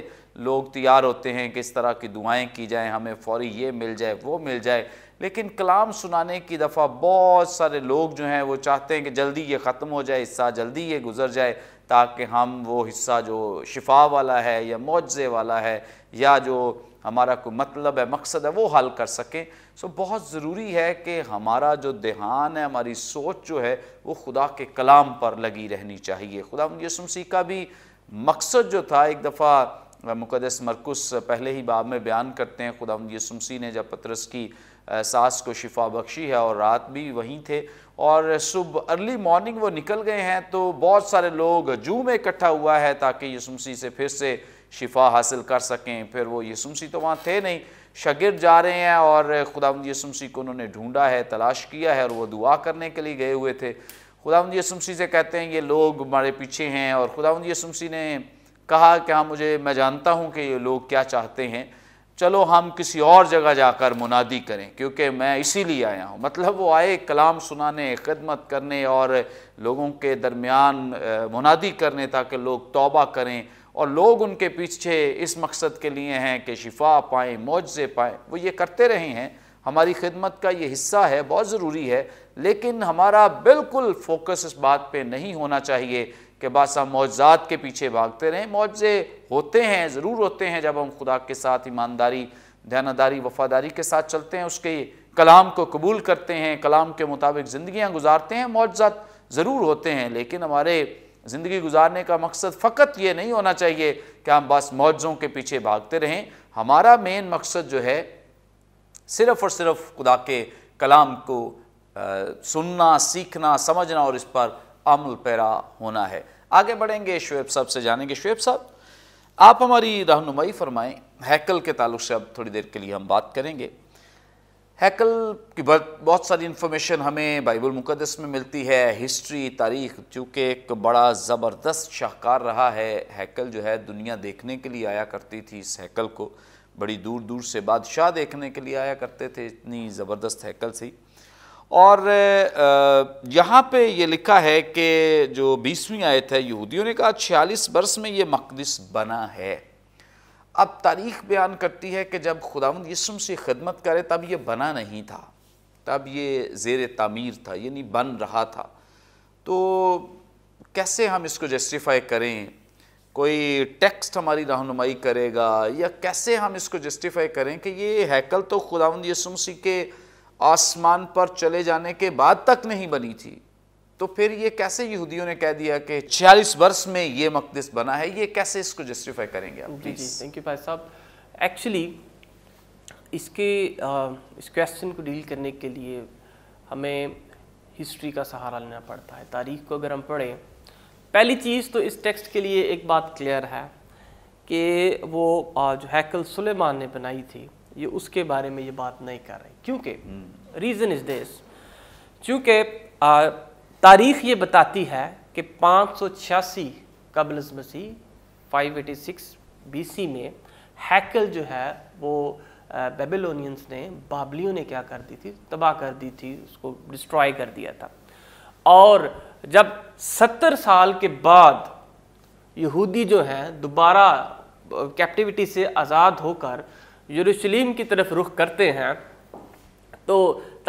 लोग तैयार होते हैं कि इस तरह की दुआएं की जाएं हमें फौरी ये मिल जाए वो मिल जाए लेकिन कलाम सुनाने की दफ़ा बहुत सारे लोग जो हैं वो चाहते हैं कि जल्दी ये ख़त्म हो जाए हिस्सा जल्दी ये गुजर जाए ताकि हम वो हिस्सा जो शिफा वाला है या मुआवजे वाला है या जो हमारा कोई मतलब है मकसद है वो हल कर सकें सो बहुत ज़रूरी है कि हमारा जो देहान है हमारी सोच जो है वो खुदा के कलाम पर लगी रहनी चाहिए खुदा यसुमसी का भी मकसद जो था एक दफ़ा मुकदस मरकुस पहले ही बाब में बयान करते हैं खुदा यसुमसी ने जब पतरस की सास को शिफा बख्शी है और रात भी वहीं थे और सुबह अर्ली मॉर्निंग वो निकल गए हैं तो बहुत सारे लोग जू में इकट्ठा हुआ है ताकि यसुमसी से फिर से शिफा हासिल कर सकें फिर वो यसुमसी तो वहाँ थे नहीं शगिर जा रहे हैं और खुदा यसुमसी को उन्होंने ढूंढा है तलाश किया है और वह दुआ करने के लिए गए हुए थे खुदा यसुमसी से कहते हैं ये लोग हमारे पीछे हैं और खुदा यसुमसी ने कहा कि हाँ मुझे मैं जानता हूँ कि ये लोग क्या चाहते हैं चलो हम किसी और जगह जाकर मुनादी करें क्योंकि मैं इसीलिए आया हूँ मतलब वो आए कलाम सुनाने खदमत करने और लोगों के दरमियान मुनादी करने ताकि लोग तोबा करें और लोग उनके पीछे इस मकसद के लिए हैं कि शिफा पाएँ मुआवजे पाएँ वो ये करते रहे हैं हमारी खिदमत का ये हिस्सा है बहुत ज़रूरी है लेकिन हमारा बिल्कुल फोकस इस बात पे नहीं होना चाहिए कि बस हम मुआवजात के पीछे भागते रहें मुआवजे होते हैं ज़रूर होते हैं जब हम खुदा के साथ ईमानदारी ध्यानदारी वफादारी के साथ चलते हैं उसके कलाम को कबूल करते हैं कलाम के मुताबिक ज़िंदियाँ गुजारते हैं मुआवजात ज़रूर होते हैं लेकिन हमारे ज़िंदगी गुजारने का मकसद फ़कत ये नहीं होना चाहिए कि हम बस मौजों के पीछे भागते रहें हमारा मेन मकसद जो है सिर्फ़ और सिर्फ खुदा के कलाम को आ, सुनना सीखना समझना और इस पर अमल पैरा होना है आगे बढ़ेंगे शुएब साहब से जानेंगे शुएब साहब आप हमारी रहनुमाई फरमाएं हैकल के ताल्लुक से अब थोड़ी देर के लिए हम बात करेंगे हैकल की बहुत सारी इन्फॉर्मेशन हमें बाइबल मुकदस में मिलती है हिस्ट्री तारीख चूँकि एक बड़ा ज़बरदस्त शाहकार रहा है हैकल जो है दुनिया देखने के लिए आया करती थी इस हैकल को बड़ी दूर दूर से बादशाह देखने के लिए आया करते थे इतनी ज़बरदस्त हैकल से और यहाँ पे ये लिखा है कि जो बीसवीं आयत है यहूदियों ने कहा छियालीस बरस में ये मकदस बना है अब तारीख बयान करती है कि जब खुदावंद यसम से खदमत करे तब ये बना नहीं था तब ये ज़ेर तमीर था यानी बन रहा था तो कैसे हम इसको जस्टिफाई करें कोई टेक्स्ट हमारी रहनुमाई करेगा या कैसे हम इसको जस्टिफाई करें कि ये हैकल तो खुदावंद सी के आसमान पर चले जाने के बाद तक नहीं बनी थी तो फिर ये कैसे यहूदियों ने कह दिया कि 46 वर्ष में ये मकदस बना है ये कैसे इसको जस्टिफाई करेंगे आप जी जी थैंक यू भाई साहब एक्चुअली इसके आ, इस क्वेश्चन को डील करने के लिए हमें हिस्ट्री का सहारा लेना पड़ता है तारीख को अगर हम पढ़ें पहली चीज़ तो इस टेक्स्ट के लिए एक बात क्लियर है कि वो जो हैकल सुलेमान ने बनाई थी ये उसके बारे में ये बात नहीं कर रहे क्योंकि रीज़न इज़ दिस चूँकि तारीख ये बताती है कि पाँच सौ छियासी कबल मसीह five eighty six B C में हैकल जो है वो बेबेलोनियंस ने बाबलियों ने क्या कर दी थी तबाह कर दी थी उसको डिस्ट्रॉय कर दिया था और जब सत्तर साल के बाद यहूदी जो हैं दोबारा कैप्टिविटी से आज़ाद होकर यरूशलेम की तरफ रुख करते हैं तो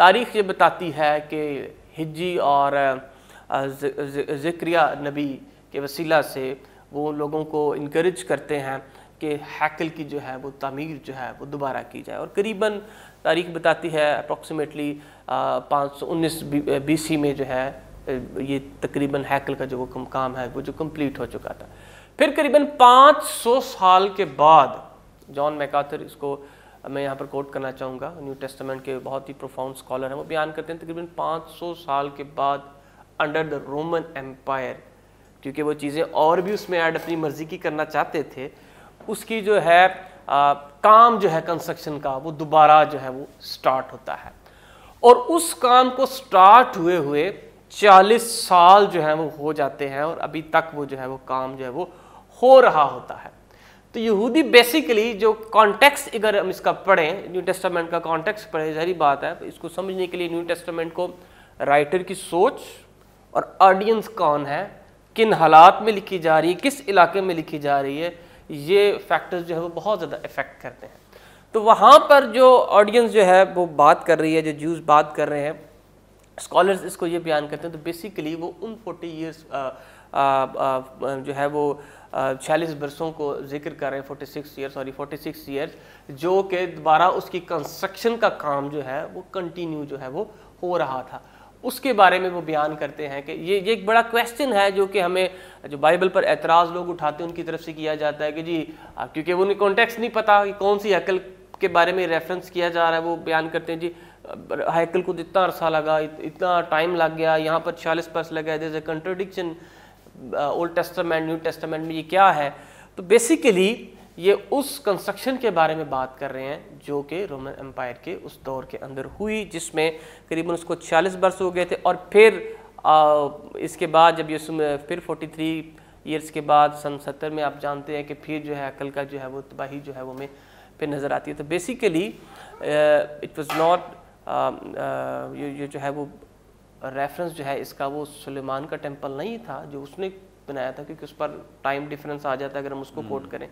तारीख ये बताती है कि हिजी और ज़िक्रिया नबी के वसीला से वो लोगों को इनक्रेज करते हैं कि हैकल की जो है वो तमीर जो है वो दोबारा की जाए और करीबन तारीख बताती है अप्रोक्सीमेटली पाँच सौ उन्नीस बी में जो है ये तकरीबन हैकल का जो काम है वो जो कंप्लीट हो चुका था फिर करीबन 500 साल के बाद जॉन मैकाथर इसको मैं यहाँ पर कोट करना चाहूँगा न्यू टेस्टमेंट के बहुत ही प्रोफाउंड स्कॉलर हैं वो बयान करते हैं तकरीबन 500 साल के बाद अंडर द रोमन एम्पायर क्योंकि वो चीज़ें और भी उसमें ऐड अपनी मर्ज़ी की करना चाहते थे उसकी जो है आ, काम जो है कंस्ट्रक्शन का वो दोबारा जो है वो स्टार्ट होता है और उस काम को स्टार्ट हुए हुए 40 साल जो है वो हो जाते हैं और अभी तक वो जो है वो काम जो है वो हो रहा होता है तो यहूदी बेसिकली जो कॉन्टेक्स्ट अगर हम इसका पढ़ें न्यू टेस्टामेंट का कॉन्टेक्स्ट पढ़ें जहरी बात है इसको समझने के लिए न्यू टेस्टामेंट को राइटर की सोच और ऑडियंस कौन है किन हालात में लिखी जा रही है किस इलाके में लिखी जा रही है ये फैक्टर्स जो है वो बहुत ज़्यादा इफ़ेक्ट करते हैं तो वहाँ पर जो ऑडियंस जो है वो बात कर रही है जो जूस बात कर रहे हैं स्कॉलर्स इसको ये बयान करते हैं तो बेसिकली वो उन फोर्टी ईयर्स जो है वो छियालीस बरसों को जिक्र कर रहे हैं forty six year sorry forty six years जो कि दोबारा उसकी कंस्ट्रक्शन का काम जो है वो कंटिन्यू जो है वो हो रहा था उसके बारे में वो बयान करते हैं कि ये ये एक बड़ा क्वेश्चन है जो कि हमें जो बाइबल पर एतराज़ लोग उठाते हैं उनकी तरफ से किया जाता है कि जी क्योंकि उन्हें कॉन्टेक्स्ट नहीं पता कि कौन सी अकल के बारे में रेफरेंस किया जा रहा है वो बयान करते हैं जी हाइकल को इतना अरसा लगा इतना टाइम लग गया यहाँ पर छियालीस पर्स लगा जैसे contradiction old testament new testament में ये क्या है तो बेसिकली ये उस कंस्ट्रक्शन के बारे में बात कर रहे हैं जो कि रोमन एम्पायर के उस दौर के अंदर हुई जिसमें करीबन उसको छियालीस बरस हो गए थे और फिर आ, uh, इसके बाद जब ये फिर 43 ईयर्स के बाद सन सत्तर में आप जानते हैं कि फिर जो है अकल का जो है वो तबाही जो है वो में फिर नज़र आती है तो बेसिकली इट वॉज़ नॉट ये जो है वो रेफरेंस जो है इसका वो सुलेमान का टेम्पल नहीं था जो उसने बनाया था क्योंकि उस पर टाइम डिफरेंस आ जाता है अगर हम उसको कोट हम्म। करें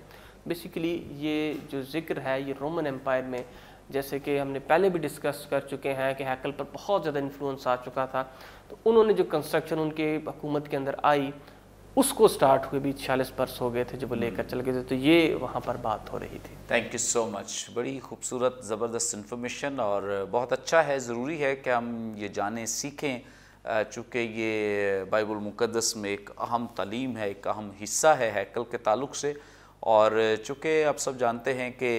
बेसिकली ये जो जिक्र है ये रोमन एम्पायर में जैसे कि हमने पहले भी डिस्कस कर चुके हैं कि हैकल पर बहुत ज़्यादा इन्फ्लुएंस आ चुका था तो उन्होंने जो कंस्ट्रक्शन उनके हुकूमत के अंदर आई उसको स्टार्ट हुए भी छियालीस वर्ष हो गए थे जब वो हम्म। लेकर चल गए थे तो ये वहाँ पर बात हो रही थी थैंक यू सो मच बड़ी खूबसूरत ज़बरदस्त इन्फॉर्मेशन और बहुत अच्छा है ज़रूरी है कि हम ये जाने सीखें चूँकि ये बाइबल मुक़दस में एक अहम तलीम है एक अहम हिस्सा है हैकल के ताल्लुक से और चूँकि आप सब जानते हैं कि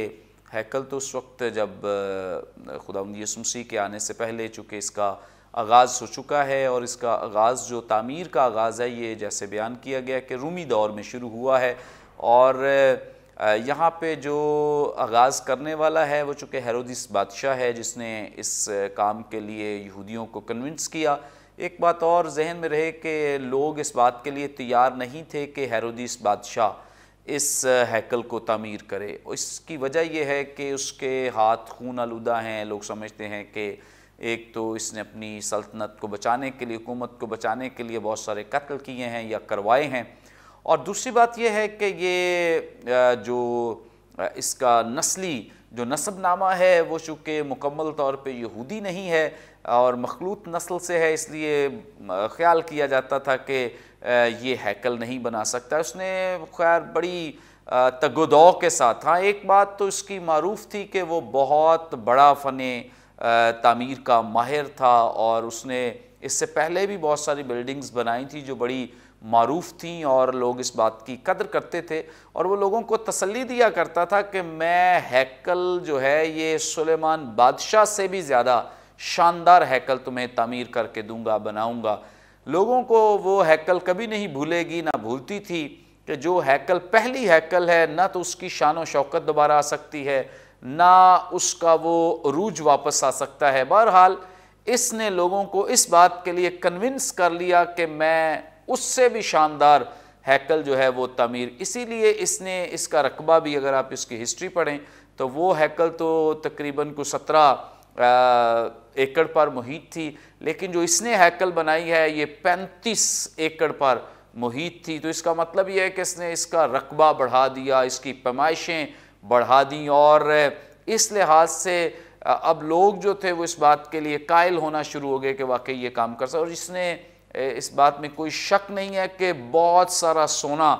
हैकल तो उस वक्त जब खुदा यसमसी के आने से पहले चूँकि इसका आगाज़ हो चुका है और इसका आगाज़ जो तामीर का आगाज़ है ये जैसे बयान किया गया कि रूमी दौर में शुरू हुआ है और यहाँ पे जो आगाज़ करने वाला है वो चूँकि हेरोदिस बादशाह है जिसने इस काम के लिए यहूदियों को कन्विंस किया एक बात और जहन में रहे कि लोग इस बात के लिए तैयार नहीं थे कि हेरोदिस बादशाह इस हैकल को तमीर करे इसकी वजह यह है कि उसके हाथ खून आलूदा हैं लोग समझते हैं कि एक तो इसने अपनी सल्तनत को बचाने के लिए हुकूमत को बचाने के लिए बहुत सारे कत्ल किए हैं या करवाए हैं और दूसरी बात यह है कि ये जो इसका नस्ली जो नसबनामा है वो चूँकि मुकम्मल तौर पे यहूदी नहीं है और मखलूत नस्ल से है इसलिए ख्याल किया जाता था कि ये हैकल नहीं बना सकता उसने खैर बड़ी तगोदौ के साथ हाँ एक बात तो इसकी मरूफ़ थी कि वो बहुत बड़ा फ़न तामीर का माहिर था और उसने इससे पहले भी बहुत सारी बिल्डिंग्स बनाई थी जो बड़ी मरूफ थी और लोग इस बात की कदर करते थे और वो लोगों को तसल्ली दिया करता था कि मैं हैकल जो है ये सुलेमान बादशाह से भी ज़्यादा शानदार हैकल तुम्हें तमीर करके दूंगा बनाऊंगा लोगों को वो हैकल कभी नहीं भूलेगी ना भूलती थी कि जो हैकल पहली हैकल है ना तो उसकी शान व शौकत दोबारा आ सकती है ना उसका वो रूज वापस आ सकता है बहरहाल इसने लोगों को इस बात के लिए कन्विंस कर लिया कि मैं उससे भी शानदार हैकल जो है वो तमीर इसीलिए इसने इसका रकबा भी अगर आप इसकी हिस्ट्री पढ़ें तो वो हैकल तो तकरीबन को सत्रह एकड़ पर मुहित थी लेकिन जो इसने हैकल बनाई है ये पैंतीस एकड़ पर मुहित थी तो इसका मतलब ये है कि इसने इसका रकबा बढ़ा दिया इसकी पैमाइशें बढ़ा दी और इस लिहाज से अब लोग जो थे वो इस बात के लिए कायल होना शुरू हो गए कि वाकई ये काम कर सकते और इसने इस बात में कोई शक नहीं है कि बहुत सारा सोना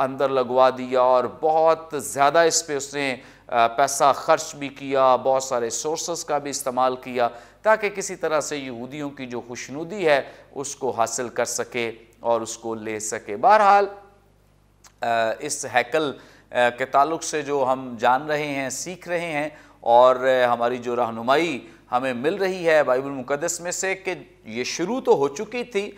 अंदर लगवा दिया और बहुत ज़्यादा इस पर उसने पैसा खर्च भी किया बहुत सारे सोर्सेस का भी इस्तेमाल किया ताकि किसी तरह से यहूदियों की जो खुशनुदी है उसको हासिल कर सके और उसको ले सके बहरहाल इस हैकल के ताल्लुक से जो हम जान रहे हैं सीख रहे हैं और हमारी जो रहनुमाई हमें मिल रही है बाइबल मुकदस में से कि ये शुरू तो हो चुकी थी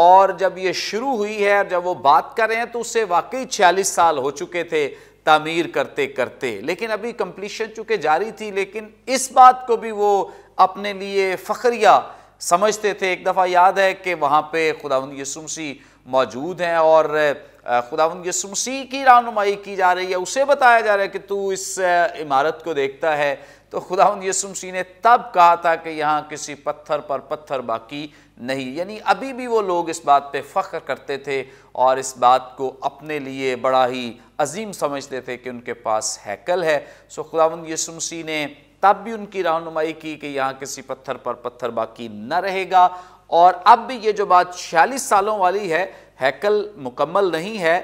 और जब ये शुरू हुई है जब वो बात कर रहे हैं तो उससे वाकई छियालीस साल हो चुके थे तमीर करते करते लेकिन अभी कंप्लीशन चूँकि जारी थी लेकिन इस बात को भी वो अपने लिए फ़खरिया समझते थे एक दफ़ा याद है कि वहाँ पे खुदा यसुमसी मौजूद हैं और खुदा यसु की रानुमाई की जा रही है उसे बताया जा रहा है कि तू इस इमारत को देखता है तो खुदा यसु ने तब कहा था कि यहाँ किसी पत्थर पर पत्थर बाकी नहीं यानी अभी भी वो लोग इस बात पे फ़ख्र करते थे और इस बात को अपने लिए बड़ा ही अजीम समझते थे कि उनके पास हैकल है सो खुदा यसु ने तब भी उनकी रहनुमाई की कि यहाँ किसी पत्थर पर पत्थर बाकी न रहेगा और अब भी ये जो बात छियालीस सालों वाली है हैकल मुकम्मल नहीं है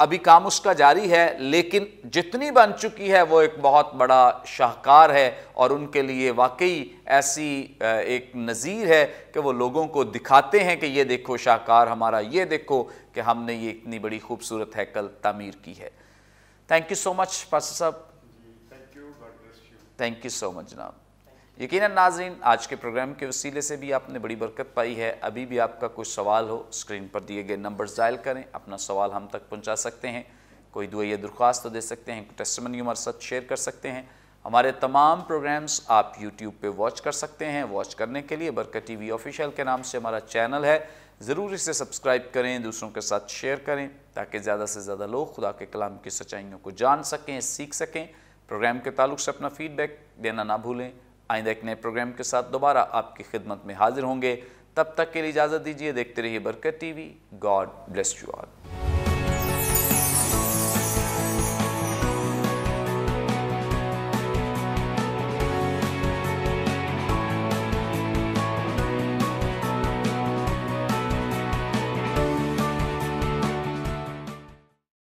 अभी काम उसका जारी है लेकिन जितनी बन चुकी है वो एक बहुत बड़ा शाहकार है और उनके लिए वाकई ऐसी एक नज़ीर है कि वो लोगों को दिखाते हैं कि ये देखो शाहकार हमारा ये देखो कि हमने ये इतनी बड़ी खूबसूरत हैकल तमीर की है थैंक यू सो मच पास साहब थैंक यू सो मच जनाब यकीन नाजरीन आज के प्रोग्राम के वसीले से भी आपने बड़ी बरकत पाई है अभी भी आपका कुछ सवाल हो स्क्रीन पर दिए गए नंबर डायल करें अपना सवाल हम तक पहुंचा सकते हैं कोई दुआ या दरख्वास्त तो दे सकते हैं टेस्टमनी हमारे साथ शेयर कर सकते हैं हमारे तमाम प्रोग्राम्स आप यूट्यूब पर वॉच कर सकते हैं वॉच करने के लिए बरकत वी ऑफिशियल के नाम से हमारा चैनल है ज़रूर इसे सब्सक्राइब करें दूसरों के साथ शेयर करें ताकि ज़्यादा से ज़्यादा लोग खुदा के कलाम की सच्चाइयों को जान सकें सीख सकें प्रोग्राम के तल्ल से अपना फीडबैक देना ना भूलें आइंदा एक नए प्रोग्राम के साथ दोबारा आपकी खिदमत में हाजिर होंगे तब तक के लिए इजाज़त दीजिए देखते रहिए Barkat TV god bless you all